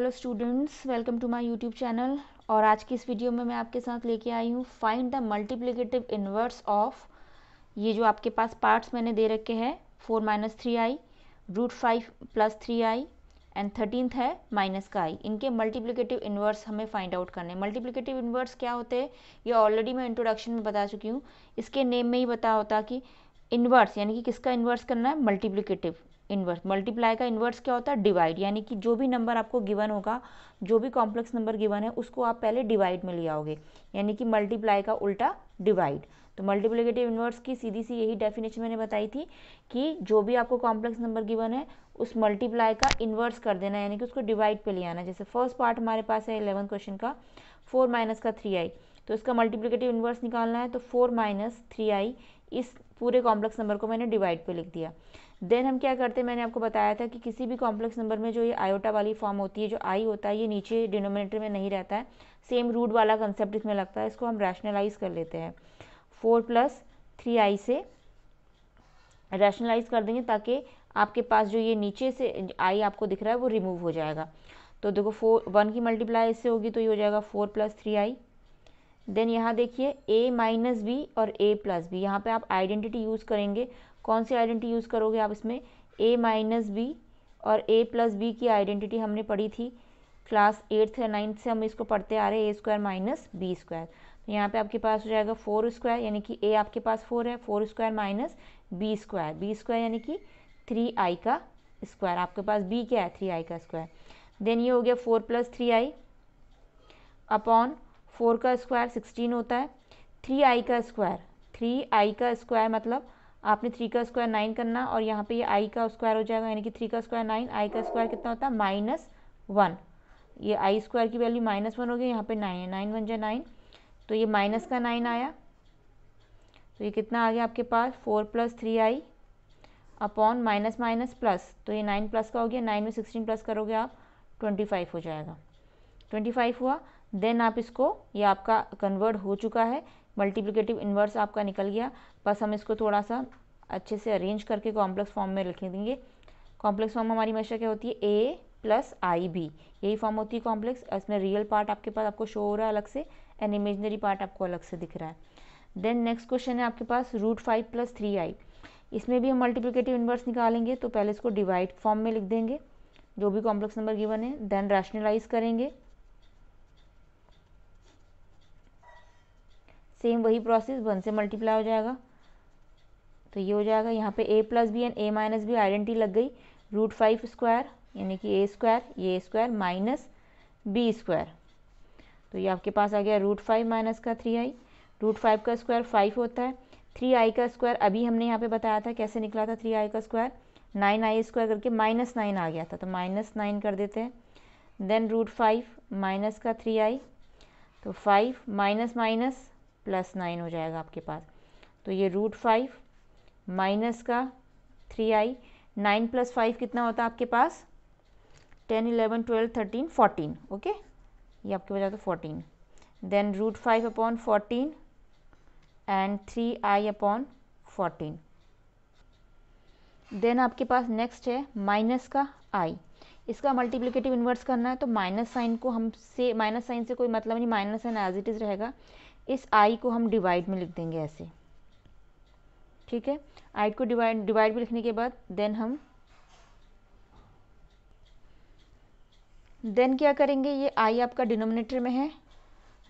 Hello students welcome to my YouTube channel और आज की इस वीडियो में मैं आपके साथ लेके आई हूँ find the multiplicative inverse of ये जो आपके पास पार्ट्स मैंने दे रखे हैं four minus three i root five plus three i and thirteenth है माइनस का आई इनके मल्टीप्लिकेटिव इन्वर्स हमें फाइंड आउट करने हैं मल्टीप्लिकेटिव इन्वर्स क्या होते हैं ये ऑलरेडी मैं इंट्रोडक्शन में बता चुकी हूँ इसके नेम में ही बता होता कि इन्वर्स यानी कि किसका इन्वर्स करना है मल्टीप्लिकेटिव इन्वर्स मल्टीप्लाई का इन्वर्स क्या होता है डिवाइड यानी कि जो भी नंबर आपको गिवन होगा जो भी कॉम्प्लेक्स नंबर गिवन है उसको आप पहले डिवाइड में ले आओगे यानी कि मल्टीप्लाई का उल्टा डिवाइड तो मल्टीप्लीकेटिव इन्वर्स की सीधी सी यही डेफिनेशन मैंने बताई थी कि जो भी आपको कॉम्प्लेक्स नंबर गिवन है उस मल्टीप्लाई का इन्वर्स कर देना यानी कि उसको डिवाइड पे ले आना जैसे फर्स्ट पार्ट हमारे पास है इलेवन क्वेश्चन का फोर माइनस का थ्री आई तो इसका मल्टीप्लिकेटिव इन्वर्स निकालना है तो फोर माइनस थ्री आई इस पूरे कॉम्प्लेक्स नंबर को मैंने डिवाइड पे लिख दिया देन हम क्या करते हैं मैंने आपको बताया था कि किसी भी कॉम्प्लेक्स नंबर में जो ये आयोटा वाली फॉर्म होती है जो आई होता है ये नीचे डिनोमिनेटर में नहीं रहता है सेम रूट वाला कंसेप्ट इसमें लगता है इसको हम रैशनलाइज कर लेते हैं फोर प्लस थ्री आई से रैशनलाइज कर देंगे ताकि आपके पास जो ये नीचे से आई आपको दिख रहा है वो रिमूव हो जाएगा तो देखो फोर वन की मल्टीप्लाई इससे होगी तो ये हो जाएगा four plus three i then यहाँ देखिए ए माइनस बी और ए प्लस बी यहाँ पे आप आइडेंटिटी यूज़ करेंगे कौन सी आइडेंटिटी यूज़ करोगे आप इसमें ए माइनस बी और ए प्लस बी की आइडेंटिटी हमने पढ़ी थी क्लास एट्थ या नाइन्थ से हम इसको पढ़ते आ रहे हैं a square minus b square तो यहाँ पे आपके पास हो जाएगा फोर स्क्वायर यानी कि ए आपके पास फोर है four square minus b square b square यानी कि थ्री आई का स्क्वायर आपके पास बी क्या है थ्री आई का स्क्वायर देन ये हो गया four plus three i upon four का स्क्वायर सिक्सटीन होता है थ्री आई का स्क्वायर थ्री आई का स्क्वायर मतलब आपने थ्री का स्क्वायर नाइन करना और यहाँ पे ये आई का स्क्वायर हो जाएगा यानी कि थ्री का स्क्वायर नाइन आई का स्क्वायर कितना होता है माइनस वन ये आई स्क्वायर की वैल्यू माइनस वन हो गई यहाँ पे नाइन है नाइन वन जो नाइन तो ये माइनस का नाइन आया तो ये कितना आ गया आपके पास four plus three i upon minus minus plus तो ये नाइन प्लस का हो गया नाइन में सिक्सटीन प्लस करोगे आप ट्वेंटी फाइव हो जाएगा ट्वेंटी फाइव हुआ देन आप इसको ये आपका कन्वर्ट हो चुका है मल्टीप्लिकेटिव इन्वर्स आपका निकल गया बस हम इसको थोड़ा सा अच्छे से अरेंज करके कॉम्प्लेक्स फॉर्म में रख देंगे कॉम्प्लेक्स फॉर्म हमारी हमेशा क्या होती है ए प्लस आई बी यही फॉर्म होती है कॉम्प्लेक्स इसमें रियल पार्ट आपके पास आपको शो हो रहा है अलग से एंड इमेजनरी पार्ट आपको अलग से दिख रहा है देन नेक्स्ट क्वेश्चन है आपके पास root five plus three i इसमें भी हम मल्टीप्लीकेटिव इन्वर्स निकालेंगे तो पहले इसको डिवाइड फॉर्म में लिख देंगे जो भी कॉम्प्लेक्स नंबर गिवन है देन रैशनलाइज करेंगे सेम वही प्रोसेस वन से मल्टीप्लाई हो जाएगा तो ये हो जाएगा यहाँ पे a plus b and a minus b identity लग गई रूट फाइव स्क्वायर यानी कि ए स्क्वायर ये स्क्वायर माइनस बी स्क्वायर तो ये आपके पास आ गया रूट फाइव माइनस का थ्री आई रूट फाइव का स्क्वायर फाइव होता है थ्री आई का स्क्वायर अभी हमने यहाँ पे बताया था कैसे निकला था थ्री आई का स्क्वायर नाइन आई स्क्वायर करके माइनस नाइन आ गया था तो माइनस नाइन कर देते हैं देन रूट फाइव माइनस का थ्री आई तो five minus minus plus nine हो जाएगा आपके पास तो ये रूट फाइव माइनस का three i nine plus five कितना होता है आपके पास ten eleven twelve thirteen fourteen okay ये आपके पास आता fourteen then root five upon fourteen and three i upon fourteen then आपके पास नेक्स्ट है माइनस का आई इसका मल्टीप्लिकेटिव इन्वर्स करना है तो माइनस साइन को हमसे माइनस साइन से कोई मतलब नहीं minus sign as it is रहेगा इस आई को हम डिवाइड में लिख देंगे ऐसे ठीक है आई को डिवाइड डिवाइड में लिखने के बाद देन हम देन क्या करेंगे ये आई आपका डिनोमिनेटर में है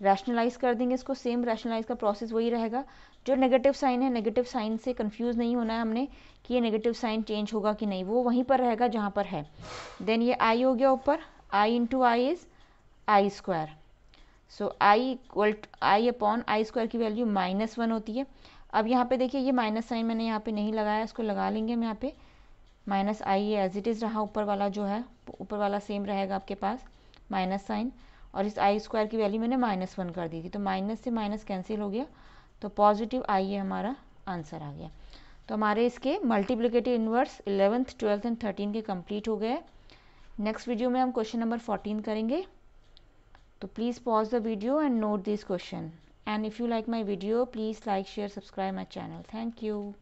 रैशनलाइज कर देंगे इसको सेम रैशनलाइज का प्रोसेस वही रहेगा जो नेगेटिव साइन है नेगेटिव साइन से कंफ्यूज नहीं होना है हमने कि ये नेगेटिव साइन चेंज होगा कि नहीं वो वहीं पर रहेगा जहाँ पर है देन ये आई हो गया ऊपर i into i is i square so i equal i upon i square की वैल्यू माइनस वन होती है अब यहाँ पे देखिए ये माइनस साइन मैंने यहाँ पे नहीं लगाया इसको लगा लेंगे हम यहाँ पे माइनस आई ये एज इट इज़ रहा ऊपर वाला जो है ऊपर वाला सेम रहेगा आपके पास माइनस साइन और इस आई स्क्वायर की वैल्यू मैंने माइनस वन कर दी थी तो माइनस से माइनस कैंसिल हो गया तो पॉजिटिव आई ये हमारा आंसर आ गया तो हमारे इसके multiplicative inverse eleventh twelfth and thirteen के कम्प्लीट हो गए नेक्स्ट वीडियो में हम क्वेश्चन नंबर फोर्टीन करेंगे So please pause the video and note this question. And if you like my video, please like, share, subscribe my channel. Thank you.